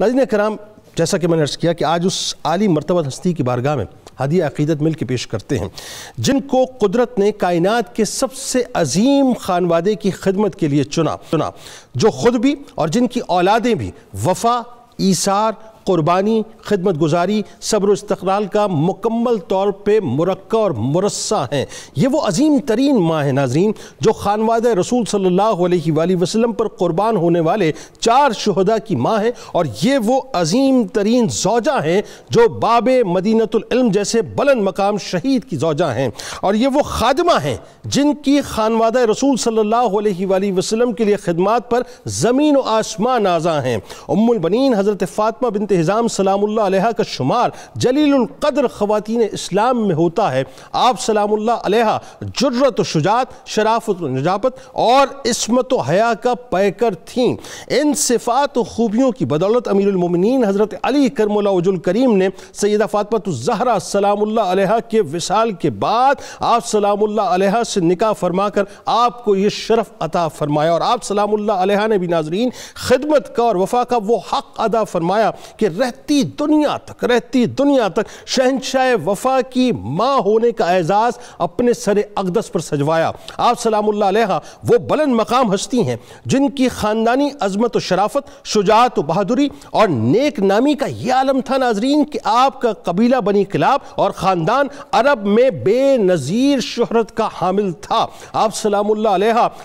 नाजिन कराम जैसा कि मैंने अर्ज़ किया कि आज उस आली मरतबा हस्ती की बारगाह में हदी अकीदत मिल के पेश करते हैं जिनको कुदरत ने कायनात के सबसे अजीम खान वादे की खिदमत के लिए चुना चुना जो खुद भी और जिनकी औलादें भी वफा ईसार कुर्बानी खिदमत गुजारी सब्र इस्तलाल का मुकम्मल तौर पर मुरक्का और मुरस्सा हैं ये वो अजीम तरीन माँ है नाजरीन जो खानवाद रसूल सल्ला वसलम पर क़ुरबान होने वाले चार शहदा की माँ है और ये वो अजीम तरीन जौजा हैं जो बाब मदीनतम जैसे बलंद मकाम शहीद की जौजा हैं और ये वो खादमा हैं जिनकी खानवाद रसूल सल्ला वसम के लिए खदमात पर ज़मीन व आसमान आज़ा हैं उम्मबनिन हज़रत फ़ातमा बिनत हिज़ाम सलामुल्लाह का शुमार जलीलकद्र ख़वान इस्लाम में होता है आप सलामुल्लाह जुर्रत शुजात शराफत नजाबत और इसमत हया का पैकर थीं इन सिफ़ात ख़ूबियों की बदौलत अमीरमिन हज़रत अली करमलाजुल करीम ने सैदा फ़ातमतजहरा सलामुल्लाह के विसाल के बाद आप सलामुल्लाह से निकाह फरमा कर आपको ये शरफ़ अता फरमाया और आप सलामुल्लाह ने भी नाजरीन खिदमत का और वफा का वो हक़ अदा फरमाया कि कि रहती दुनिया तक रहती दुनिया तक शहनशाह वफा की माँ होने का एजाज़ अपने सर अकदस पर सजवाया आप सलाम वो बुलंद मकाम हस्ती हैं जिनकी ख़ानदानी अजमत व शराफत शुजात व बहादुरी और नेक नामी का यह आलम था नाजरीन कि आपका कबीला बनी किलाब और ख़ानदान अरब में बेनज़ीर शहरत का हामिल था आप सलाम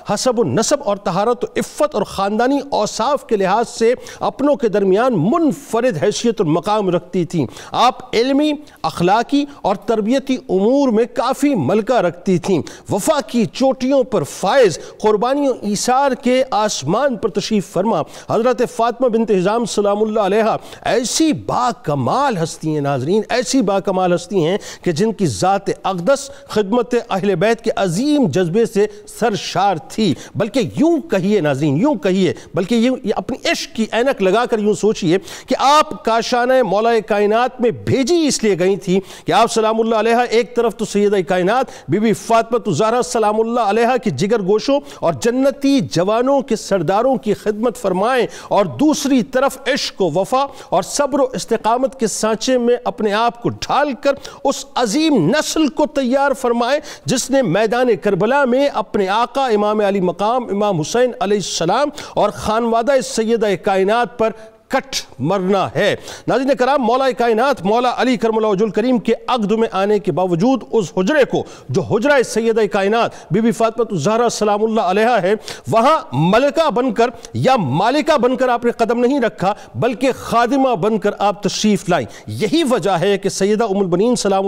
हसब व नसब और तहारत इफ़त और ख़ानदानी औसाफ के लिहाज से अपनों के दरमियान मुनफरद मुनफरद हैसियत और मकाम रखती थी आप इलमी अखलाकी और तरबियती अमूर में काफ़ी मलका रखती थी वफा की चोटियों पर फायज़ क़ुरबानी ईसार के आसमान पर तशीफ फरमा हज़रत फ़ातमा बिन तजाम सलाम ऐसी बाकमाल हस्ती हैं नाजरीन ऐसी बाकमाल हस्ती हैं कि जिनकी ज़ात अकदस खदमत अहल बैत के अजीम जज्बे से सरशार थी बल्कि यूँ कहिए नाजरीन यूँ कहिए बल्कि यूँ अपनी इश्क की एनक लगा कर यूँ सोचिए कि आप आप काशान मौलाए कायनात में भेजी इसलिए गई थी कि आप सलामुल्लाह अलैहा एक तरफ तो सैद कायनात बीबी फातमत तो जहरा सलामुल्लाह अलैहा की जिगर गोशों और जन्नती जवानों के सरदारों की खिदमत फरमाएं और दूसरी तरफ इश्क वफा और सब्र इस्तकामत के सांचे में अपने आप को ढाल कर उस अजीम नस्ल को तैयार फरमाएं जिसने मैदान करबला में अपने आका इमाम अली मकाम इमाम हुसैन सलाम और खानवादा सैद कायनात पर कट मरना है नाजिन कराम मौला कायनत मौला अली करमलाजुल करीम के अगद में आने के बावजूद उस हजरे को जो हजरा सैद कायनत बीबी फातमत जहरा सलाम है वहाँ मलिका बनकर या मालिका बनकर आपने कदम नहीं रखा बल्कि खादिमा बनकर आप तशरीफ़ लाई यही वजह है कि सैदा उमलबनी सलाम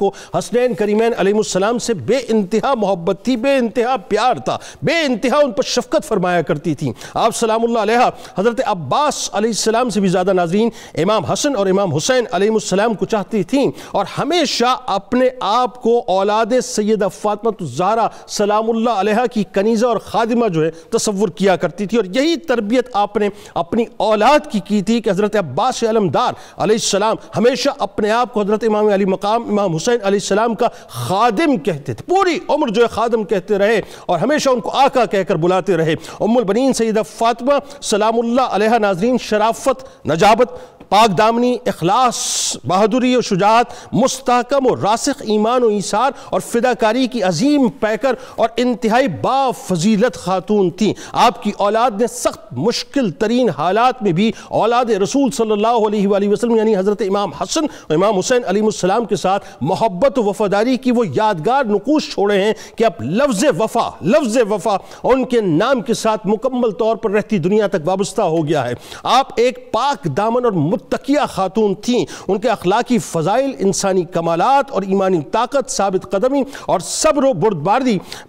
को हसनैन करीमैन अलीम से बे इंतहा मोहब्बत थी बे इंतहा प्यार था बे इंतहा उन पर शफकत फरमाया करती थी आप सलाम हज़रत अब्बास अलैहिस्सलाम से भी ज़्यादा नाजरीन इमाम हसन और इमाम हुसैन अलैहिस्सलाम को चाहती थी और हमेशा अपने आप को औलाद सैद फ़ातमतुजारा तो सलामुल्ला अलैहा की कनीज़ा और खादिमा जो है तस्वुर किया करती थी और यही तरबियत आपने अपनी औलाद की की थी कि हज़रत अब्बास अलमदार अलैहिस्सलाम हमेशा अपने आप को हज़रत इमाम अली मकाम इमाम हुसैन अलैहिस्सलाम का खादिम कहते थे पूरी उम्र जो है खादम कहते रहे और हमेशा उनको आका कहकर बुलाते रहे उम्मल बनीन सैद फ़ातिमा सलामुल्ला अलैहा नाजरीन शराब खिलाफत नजाबत पाक दामनी अखलास बहादुरी और शुजात मुस्तकम और रासख ईमान ईसार और फिदाकारी की अजीम पैकर और इंतहाई बाफजीलत खातून थी आपकी औलाद ने सख्त मुश्किल तरीन हालात में भी औलाद रसूल सल्ला वसलम यानी हज़रत इमाम हसन और इमाम हुसैन अलीसम के साथ मोहब्बत वफ़ादारी की वो यादगार नकूश छोड़े हैं कि अब लफ्ज़ वफ़ा लफ्ज़ वफ़ा उनके नाम के साथ मुकम्मल तौर पर रहती दुनिया तक वाबस्ता हो गया है आप एक पाक दामन और मुतकिया खातून थी उनके अखलाकी फ़ज़ाइल इंसानी कमालत और ईमानी ताकत साबित कदमी और सब्र व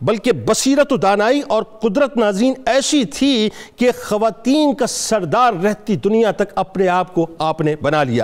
बल्कि बसीरत दानाई और कुदरत नाजीन ऐसी थी कि ख़वातीन का सरदार रहती दुनिया तक अपने आप को आपने बना लिया